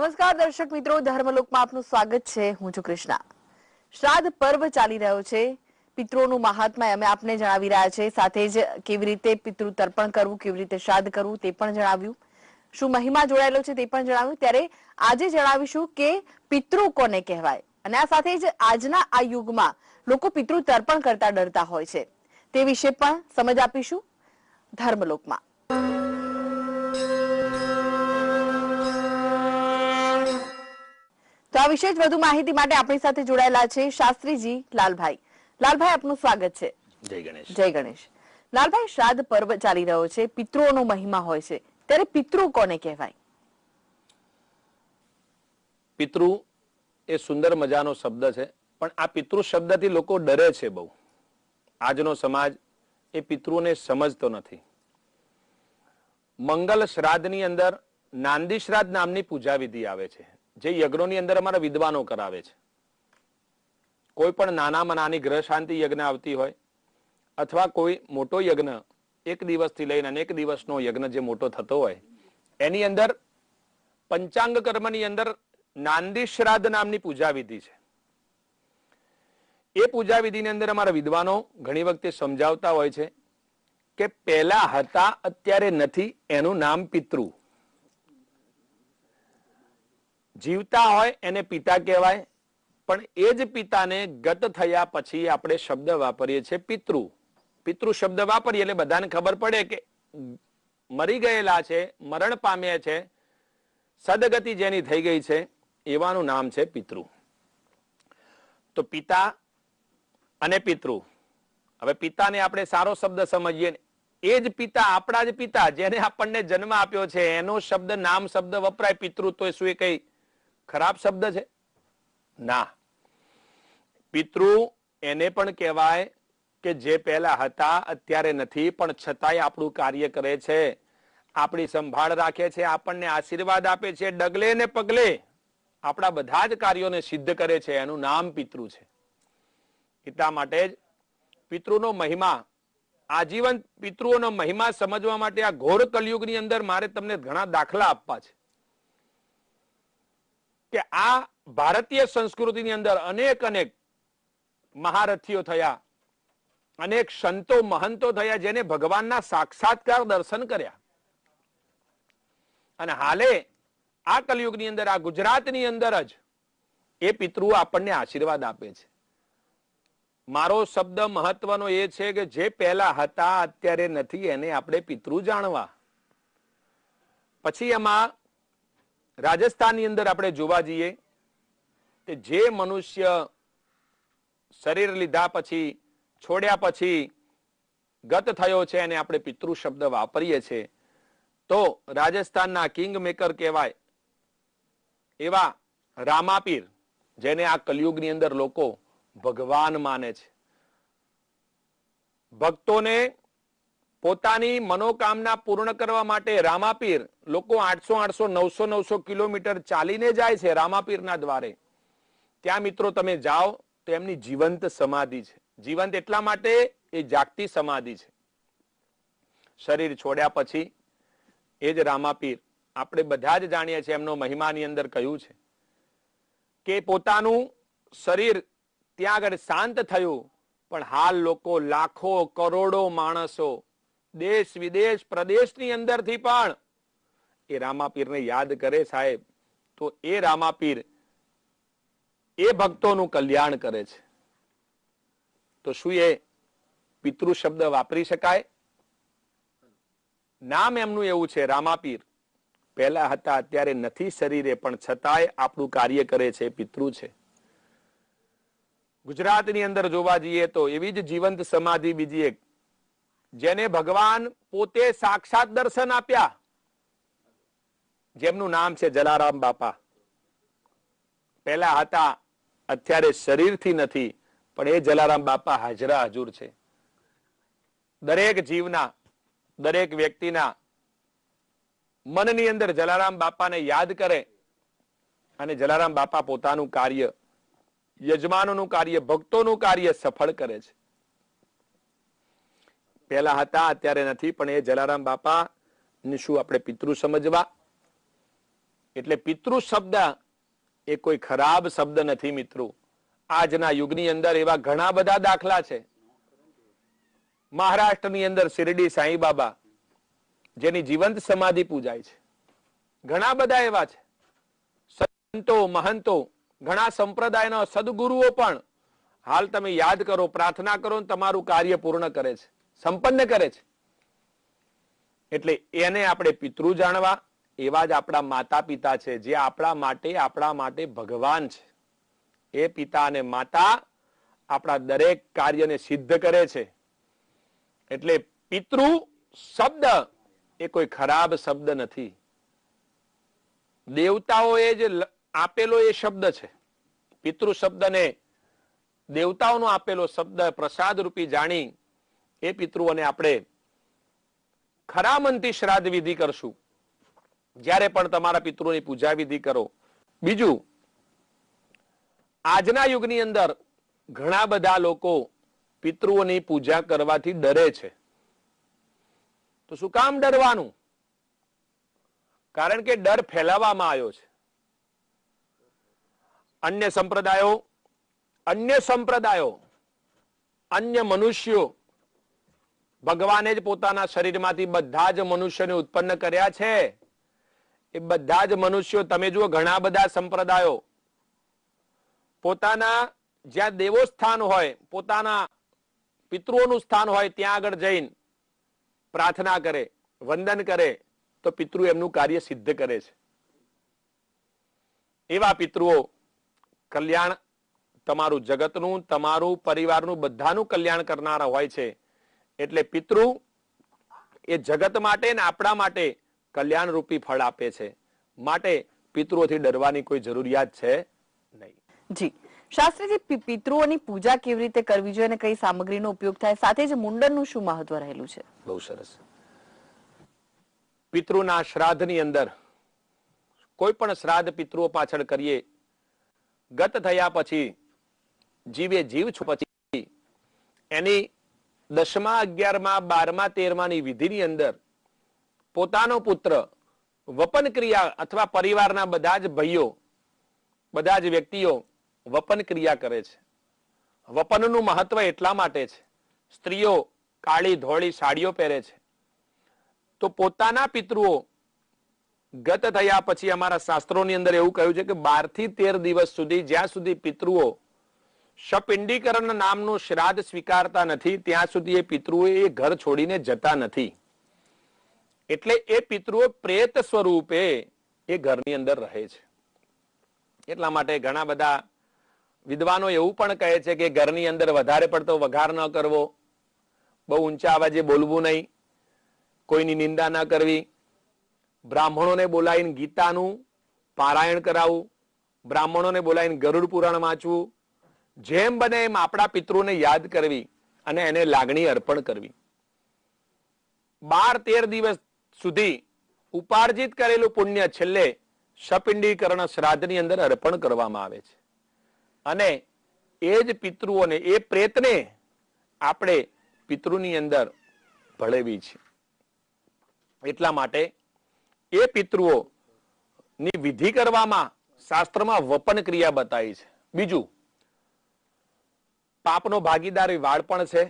નમસ્કાર દર્શક મિત્રો ધર્મલોકમાં આપનું સ્વાગત છે હું છું કૃષ્ણા શ્રાદ્ધ પર્વ ચાલી રહ્યો છે પિત્રોનું મહાત્મા અમે આપને જણાવી રહ્યા છે સાથે જ કેવી રીતે પિતૃ તર્પણ કરવું કેવી રીતે શ્રાદ્ધ કરવું તે પણ જણાવ્યું શું મહિમા જોડાયેલો છે તે પણ જણાવ્યું ત્યારે આજે જણાવીશું કે પિતૃ કોને કહેવાય અને આ સાથે જ આજના આ યુગમાં લોકો પિતૃ તર્પણ કરતા ડરતા હોય છે તે વિશે પણ સમજ આપીશું ધર્મલોકમાં વિશે જ વધુ માહિતી માટે આપણી સાથે જોડાયેલા છે શાસ્ત્રીજી લાલભાઈ લાલભાઈ આપનું સ્વાગત છે જય ગણેશ જય ગણેશ લાલભાઈ શ્રાદ્ધ પર્વ ચાલી રહ્યો છે પિતૃઓનો મહિમા હોય છે ત્યારે પિતૃ કોને કહેવાય પિતૃ એ સુંદર મજાનો શબ્દ છે પણ આ પિતૃ શબ્દથી લોકો ડરે છે બહુ આજનો સમાજ એ પિતૃને સમજતો નથી મંગલ શ્રાદ્ધની અંદર નાંદી શ્રાદ્ધ નામની પૂજા વિધિ આવે છે જે યજ્ઞોની અંદર અમારા વિદ્વાનો કરાવે છે કોઈ પણ નાનામાં નાની ગ્રહ શાંતિ યજ્ઞ આવતી હોય અથવા કોઈ મોટો યજ્ઞ એક દિવસથી લઈને અનેક દિવસનો યજ્ઞ જે મોટો થતો હોય એની અંદર પંચાંગ કર્મની અંદર નાંદી શ્રાદ્ધ નામની પૂજા વિધિ છે એ પૂજા વિધિની અંદર અમારા વિદ્વાનો ઘણી વખતે સમજાવતા હોય છે કે પહેલા હતા અત્યારે નથી એનું નામ પિતૃ જીવતા હોય એને પિતા કહેવાય પણ એ જ પિતાને ગત થયા પછી આપણે શબ્દ વાપરીએ છીએ પિતૃ પિતૃ શબ્દ વાપરીએ એટલે બધાને ખબર પડે કે મરી ગયેલા છે મરણ પામ્યા છે સદગતિ જેની થઈ ગઈ છે એવાનું નામ છે પિતૃ તો પિતા અને પિતૃ હવે પિતાને આપણે સારો શબ્દ સમજીએ એ જ પિતા આપણા જ પિતા જેને આપણને જન્મ આપ્યો છે એનો શબ્દ નામ શબ્દ વપરાય પિતૃ તો શું એ કઈ ખરાબ શબ્દ છે ના પિતૃ એને પણ કહેવાય કે જે પહેલા હતા અત્યારે નથી પણ છતાંય આપણું કાર્ય કરે છે આપણી સંભાળ રાખે છે આપણને આશીર્વાદ આપે છે ડગલે ને પગલે આપણા બધા જ કાર્યોને સિદ્ધ કરે છે એનું નામ પિતૃ છે એટલા માટે જ પિતૃનો મહિમા આજીવન પિતૃઓનો મહિમા સમજવા માટે આ ઘોર કલયુગની અંદર મારે તમને ઘણા દાખલા આપવા છે કે આ ભારતીય સંસ્કૃતિની અંદર અનેક અનેક મહારથીઓ થયા અનેક સંતો મહંતો થયા જેને ભગવાનના સાક્ષાત્કાર દર્શન કર્યા અને હાલે આ કલયુગની અંદર આ ગુજરાતની અંદર જ એ પિતૃ આપણને આશીર્વાદ આપે છે મારો શબ્દ મહત્વનો એ છે કે જે પહેલા હતા અત્યારે નથી એને આપણે પિતૃ જાણવા પછી એમાં રાજસ્થાનની અંદર આપણે જોવા જઈએ કે જે મનુષ્ય શરીર લીધા પછી છોડ્યા પછી ગત થયો છે એને આપણે પિતૃ શબ્દ વાપરીએ છીએ તો રાજસ્થાનના કિંગ મેકર કહેવાય એવા રામાપીર જેને આ કલયુગની અંદર લોકો ભગવાન માને છે ભક્તોને પોતાની મનોકામના પૂર્ણ કરવા માટે રામાપીર લોકો આઠસો આઠસો નવસો નવસો કિલોમીટર ચાલીને જાય છે રામાપીરના દ્વારે ત્યાં મિત્રો તમે જાઓ તો એમની જીવંત સમાધિ છે જીવંત એટલા માટે એ જાગતી સમાધિ છે શરીર છોડ્યા પછી એ જ રામાપીર આપણે બધા જ જાણીએ છીએ એમનો મહિમાની અંદર કહ્યું છે કે પોતાનું શરીર ત્યાં આગળ શાંત થયું પણ હાલ લોકો લાખો કરોડો માણસો દેશ વિદેશ પ્રદેશની અંદરથી પણ એ રામાપીરને યાદ કરે સાહેબ તો એ રામાપીર એ ભક્તોનું કલ્યાણ કરે છે તો શું એ પિતૃ શબ્દ વાપરી શકાય નામ એમનું એવું છે રામાપીર પહેલા હતા અત્યારે નથી શરીરે પણ છતાંય આપણું કાર્ય કરે છે પિતૃ છે ગુજરાતની અંદર જોવા જઈએ તો એવી જ જીવંત સમાધિ બીજી એક જેને ભગવાન પોતે સાક્ષાત દર્શન આપ્યા જેમનું નામ છે જલારામ બાપા પહેલા હતા અત્યારે શરીરથી નથી પણ એ જલારામ બાપા હાજરા હાજુર છે દરેક જીવના દરેક વ્યક્તિના મનની અંદર જલારામ બાપાને યાદ કરે અને જલારામ બાપા પોતાનું કાર્ય યજમાનોનું કાર્ય ભક્તોનું કાર્ય સફળ કરે છે પહેલા હતા અત્યારે નથી પણ એ જલારામ બાપા ને શું આપણે પિતૃ સમજવા એટલે પિતૃ શબ્દ એ કોઈ ખરાબ શબ્દ નથી મિત્રો આજના યુગની અંદર એવા ઘણા બધા દાખલા છે મહારાષ્ટ્રની અંદર શિરડી સાંઈ બાબા જેની જીવંત સમાધિ પૂજાય છે ઘણા બધા એવા છે સંતો મહંતો ઘણા સંપ્રદાયના સદગુરુઓ પણ હાલ તમે યાદ કરો પ્રાર્થના કરો તમારું કાર્ય પૂર્ણ કરે છે સંપન્ન કરે છે એટલે એને આપણે પિતૃ જાણવા એવા જ આપણા માતા પિતા છે જે આપણા માટે આપણા માટે ભગવાન છે એ પિતા અને માતા આપણા દરેક કાર્યને સિદ્ધ કરે છે એટલે પિતૃ શબ્દ એ કોઈ ખરાબ શબ્દ નથી દેવતાઓએ જે આપેલો એ શબ્દ છે પિતૃ શબ્દને દેવતાઓનો આપેલો શબ્દ પ્રસાદ રૂપી જાણી એ પિતૃઓને આપણે ખરામનથી શ્રાદ્ધ વિધિ કરશું જ્યારે પણ તમારા પિતૃની પૂજા વિધિ કરો બીજું આજના યુગની અંદર ઘણા બધા લોકો પિતૃઓની પૂજા કરવાથી ડરે છે તો શું કામ ડરવાનું કારણ કે ડર ફેલાવવામાં આવ્યો છે અન્ય સંપ્રદાયો અન્ય સંપ્રદાયો અન્ય મનુષ્યો ભગવાને જ પોતાના શરીરમાંથી બધા જ મનુષ્યને ઉત્પન્ન કર્યા છે એ બધા જ મનુષ્યો તમે જુઓ ઘણા બધા સંપ્રદાયો પોતાના જ્યાં દેવો સ્થાન હોય પોતાના પિતૃઓનું સ્થાન હોય ત્યાં આગળ જઈને પ્રાર્થના કરે વંદન કરે તો પિતૃ એમનું કાર્ય સિદ્ધ કરે છે એવા પિતૃઓ કલ્યાણ તમારું જગતનું તમારું પરિવારનું બધાનું કલ્યાણ કરનારા હોય છે એટલે પિતૃ એ જગત માટે ને આપણા માટે કલ્યાણ રૂપી ફળ આપે છે માટે પિતૃઓથી ડરવાની કોઈ જરૂરિયાત છે નહીં જી શાસ્ત્રીજી પિતૃઓની પૂજા કેવી રીતે કરવી જોઈએ અને કઈ સામગ્રીનો ઉપયોગ થાય સાથે જ મુંડનનું શું મહત્વ રહેલું છે બહુ સરસ પિતૃના શ્રાદ્ધની અંદર કોઈ પણ શ્રાદ્ધ પિતૃઓ પાછળ કરીએ ગત થયા પછી જીવે જીવ પછી એની દસમા અગિયારમાં બારમા તેરમાની વિધિની અંદર પોતાનો પુત્ર વપન ક્રિયા અથવા પરિવારના બધા જ ભાઈઓ બધા જ વ્યક્તિઓ વપન ક્રિયા કરે છે વપનનું મહત્વ એટલા માટે છે સ્ત્રીઓ કાળી ધોળી સાડીઓ પહેરે છે તો પોતાના પિતૃઓ ગત થયા પછી અમારા શાસ્ત્રોની અંદર એવું કહ્યું છે કે બાર થી તેર દિવસ સુધી જ્યાં સુધી પિતૃઓ શપિંડીકરણ નામનું શ્રાદ્ધ સ્વીકારતા નથી ત્યાં સુધી એ પિતૃઓ એ ઘર છોડીને જતા નથી એટલે એ પિતૃઓ પ્રેત સ્વરૂપે એ ઘરની અંદર રહે છે એટલા માટે ઘણા બધા વિદ્વાનો એવું પણ કહે છે કે ઘરની અંદર વધારે પડતો વઘાર ન કરવો બહુ ઊંચા અવાજે બોલવું નહીં કોઈની નિંદા ન કરવી બ્રાહ્મણોને બોલાવીને ગીતાનું પારાયણ કરાવવું બ્રાહ્મણોને બોલાવીને ગરુડ પુરાણ વાંચવું જેમ બને એમ આપણા પિતૃને યાદ કરવી અને એને લાગણી અર્પણ કરવી બાર તેર દિવસ સુધી ઉપાર્જિત કરેલું પુણ્ય છેલ્લે સપિંડીકરણ શ્રાદ્ધની અંદર અર્પણ કરવામાં આવે છે અને એ જ પિતૃઓને એ પ્રેતને આપણે પિતૃની અંદર ભળેવી છે એટલા માટે એ પિતૃઓની વિધિ કરવામાં શાસ્ત્રમાં વપન ક્રિયા બતાવી છે બીજું પાપનો ભાગીદાર વાળ પણ છે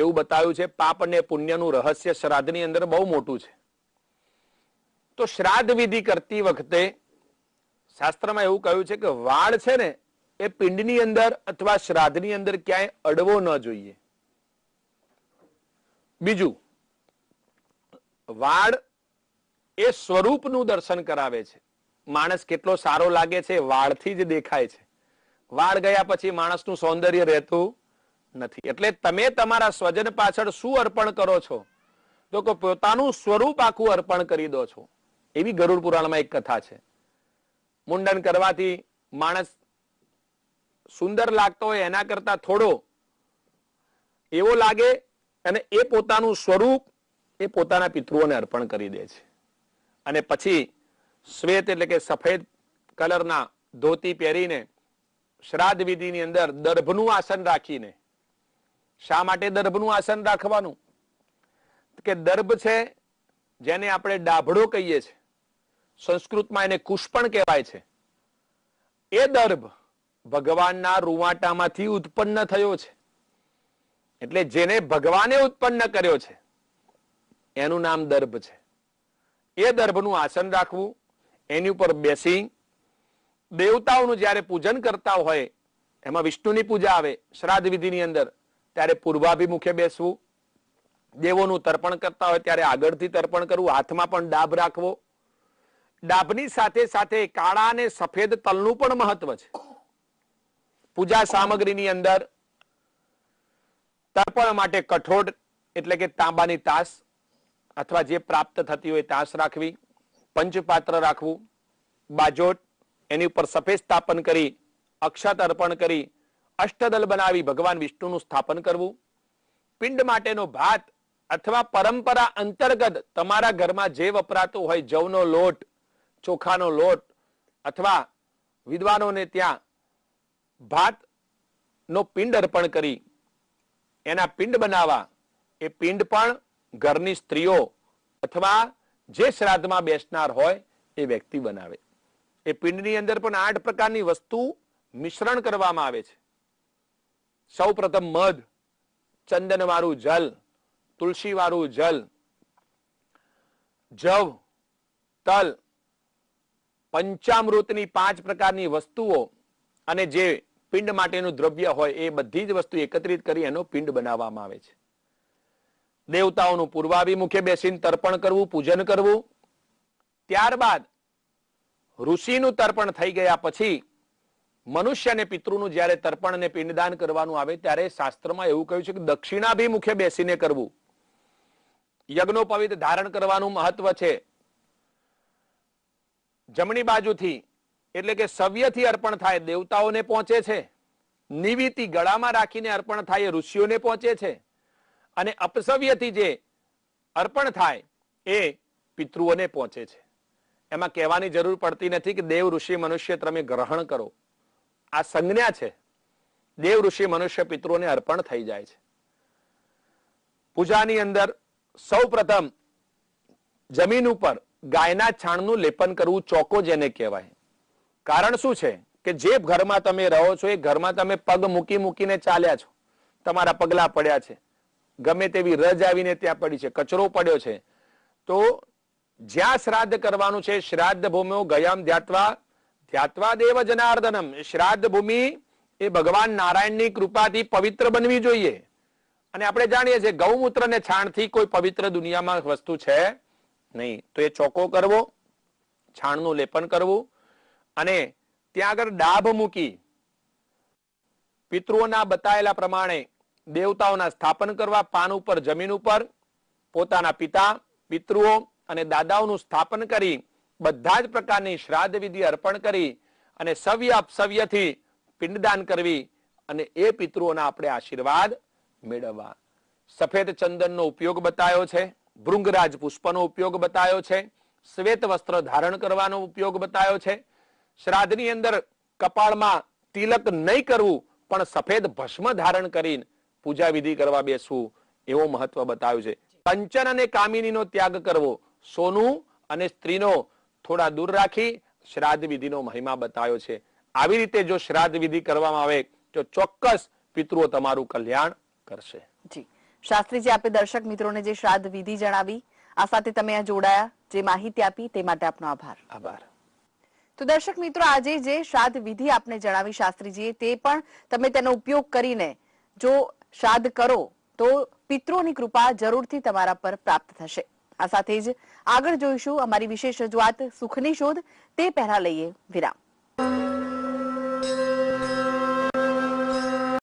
એવું બતાવ્યું છે પાપ અને પુણ્યનું રહસ્ય શ્રાદ્ધ ની અંદર બહુ મોટું છે તો શ્રાદ્ધ વિધિ કરતી વખતે શાસ્ત્રમાં એવું કહ્યું છે કે વાળ છે ને એ પિંડની અંદર અથવા શ્રાદ્ધ ની અંદર ક્યાંય અડવો ન જોઈએ બીજું વાળ એ સ્વરૂપનું દર્શન કરાવે છે માણસ કેટલો સારો લાગે છે વાળથી જ દેખાય છે વાળ ગયા પછી માણસનું સૌંદર્ય રહેતું નથી એટલે તમે તમારા સ્વજન પાછળ શું અર્પણ કરો છો તો કે પોતાનું સ્વરૂપ આખું અર્પણ કરી દો છો એવી ગરુડ પુરાણમાં એક કથા છે મુંડન કરવાથી માણસ સુંદર લાગતો હોય એના કરતા થોડો એવો લાગે અને એ પોતાનું સ્વરૂપ એ પોતાના પિતૃઓને અર્પણ કરી દે છે અને પછી શ્વેત એટલે કે સફેદ કલરના ધોતી પહેરીને શ્રાદ્ધ વિધિની અંદર દર્ભનું આસન રાખીને શા માટે દર્ભનું આસન રાખવાનું કે દર્ભ છે જેને આપણે ડાભડો કહીએ છીએ સંસ્કૃતમાં એને કુશ પણ કહેવાય છે એ દર્ભ ભગવાનના રૂવાટામાંથી ઉત્પન્ન થયો છે એટલે જેને ભગવાને ઉત્પન્ન કર્યો છે એનું નામ દર્ભ છે એ દર્ભનું આસન રાખવું એની ઉપર બેસી દેવતાઓનું જ્યારે પૂજન કરતા હોય એમાં વિષ્ણુની પૂજા આવે શ્રાદ્ધ વિધિની અંદર ત્યારે પૂર્વાભિમુખે બેસવું દેવોનું તર્પણ કરતા હોય ત્યારે આગળથી તર્પણ કરવું હાથમાં પણ ડાબ રાખવો ડાબની સાથે સાથે કાળા અને સફેદ તલનું પણ મહત્વ છે પૂજા સામગ્રીની અંદર તર્પણ માટે કઠોળ એટલે કે તાંબાની તાસ અથવા જે પ્રાપ્ત થતી હોય તાસ રાખવી પંચપાત્ર રાખવું બાજોટ એની ઉપર સફેદ સ્થાપન કરી અક્ષત અર્પણ કરી અષ્ટદલ બનાવી ભગવાન વિષ્ણુનું સ્થાપન કરવું પિંડ માટેનો ભાત અથવા પરંપરા અંતર્ગત તમારા ઘરમાં જે વપરાતો હોય જવનો લોટ ચોખાનો લોટ અથવા વિદ્વાનોને ત્યાં ભાતનો પિંડ અર્પણ કરી એના પિંડ બનાવવા એ પિંડ પણ ઘરની સ્ત્રીઓ અથવા જે શ્રાદ્ધમાં બેસનાર હોય એ વ્યક્તિ બનાવે એ પિંડની અંદર પણ આઠ પ્રકારની વસ્તુ મિશ્રણ કરવામાં આવે છે સૌ પ્રથમ મધ ચંદનવાળું જલ તુલસીવાળું જલ જવ તલ પંચામૃતની પાંચ પ્રકારની વસ્તુઓ અને જે પિંડ માટેનું દ્રવ્ય હોય એ બધી જ વસ્તુ એકત્રિત કરી એનો પિંડ બનાવવામાં આવે છે દેવતાઓનું પૂર્વાભિમુખે બેસીને તર્પણ કરવું પૂજન કરવું ત્યારબાદ ઋષિનું તર્પણ થઈ ગયા પછી મનુષ્ય અને પિતૃનું જ્યારે તર્પણ અને પિંડદાન કરવાનું આવે ત્યારે શાસ્ત્રમાં એવું કહ્યું છે કે દક્ષિણાભિમુખે બેસીને કરવું યજ્ઞોપવિત ધારણ કરવાનું મહત્વ છે જમણી બાજુથી એટલે કે સવ્યથી અર્પણ થાય દેવતાઓને પહોંચે છે નિવિતિ ગળામાં રાખીને અર્પણ થાય એ ઋષિઓને પહોંચે છે અને અપસવ્યથી જે અર્પણ થાય એ પિતૃઓને પહોંચે છે એમાં કહેવાની જરૂર પડતી નથી કે દેવ ઋષિ મનુષ્ય તમે ગ્રહણ કરો આ સંજ્ઞા છે દેવ ઋષિ મનુષ્ય પિત્રોને અર્પણ થઈ જાય છે પૂજાની અંદર સૌ પ્રથમ જમીન ઉપર ગાયના છાણનું લેપન કરવું ચોકો જેને કહેવાય કારણ શું છે કે જે ઘરમાં તમે રહો છો એ ઘરમાં તમે પગ મૂકી મૂકીને ચાલ્યા છો તમારા પગલા પડ્યા છે ગમે તેવી રજ આવીને ત્યાં પડી છે કચરો પડ્યો છે તો જ્યાં શ્રાદ્ધ કરવાનું છે શ્રાદ્ધ ભૂમ્યો ગયામ ધ્યાત્વા ધ્યાત્વા દેવ જનાર્દનમ શ્રાદ્ધ ભૂમિ એ ભગવાન નારાયણની કૃપાથી પવિત્ર બનવી જોઈએ અને આપણે જાણીએ છીએ ગૌમૂત્ર ને છાણથી કોઈ પવિત્ર દુનિયામાં વસ્તુ છે નહીં તો એ ચોખ્ખો કરવો છાણનું લેપન કરવું અને ત્યાં આગળ ડાભ મૂકી પિતૃઓના બતાયેલા પ્રમાણે દેવતાઓના સ્થાપન કરવા પાન ઉપર જમીન ઉપર પોતાના પિતા પિતૃઓ અને દાદાઓનું સ્થાપન કરી બધા જ પ્રકારની શ્રાદ્ધ વિધિ અર્પણ કરી અને સવ્ય અપસવ્યથી પિંડદાન કરવી અને એ પિતૃઓના આપણે આશીર્વાદ મેળવવા સફેદ ચંદનનો ઉપયોગ બતાવ્યો છે ભૃંગરાજ પુષ્પનો ઉપયોગ બતાવ્યો છે શ્વેત વસ્ત્ર ધારણ કરવાનો ઉપયોગ બતાવ્યો છે શ્રાદ્ધની અંદર કપાળમાં તિલક નહીં કરવું પણ સફેદ ભસ્મ ધારણ કરીને પૂજા વિધિ કરવા બેસવું એવો મહત્વ બતાવ્યું છે કંચન અને કામિનીનો ત્યાગ કરવો સોનું અને સ્ત્રીનો થોડા દૂર રાખી શ્રાદ્ધ વિધિનો મહિમા બતાવ્યો છે આવી રીતે જો શ્રાદ્ધ વિધિ કરવામાં આવે તો ચોક્કસ પિતૃઓ તમારું કલ્યાણ કરશે જી શાસ્ત્રીજી આપે દર્શક મિત્રોને જે શ્રાદ્ધ વિધિ જણાવી આ સાથે તમે આ જોડાયા જે માહિતી આપી તે માટે આપનો આભાર આભાર તો દર્શક મિત્રો આજે જે શ્રાદ્ધ વિધિ આપને જણાવી શાસ્ત્રીજીએ તે પણ તમે તેનો ઉપયોગ કરીને જો શ્રાદ્ધ કરો તો પિતૃની કૃપા જરૂરથી તમારા પર પ્રાપ્ત થશે આ સાથે જ આગળ જોઈશું અમારી વિશેષ રજૂઆત સુખની શોધ તે પહેલા લઈએ વિરામ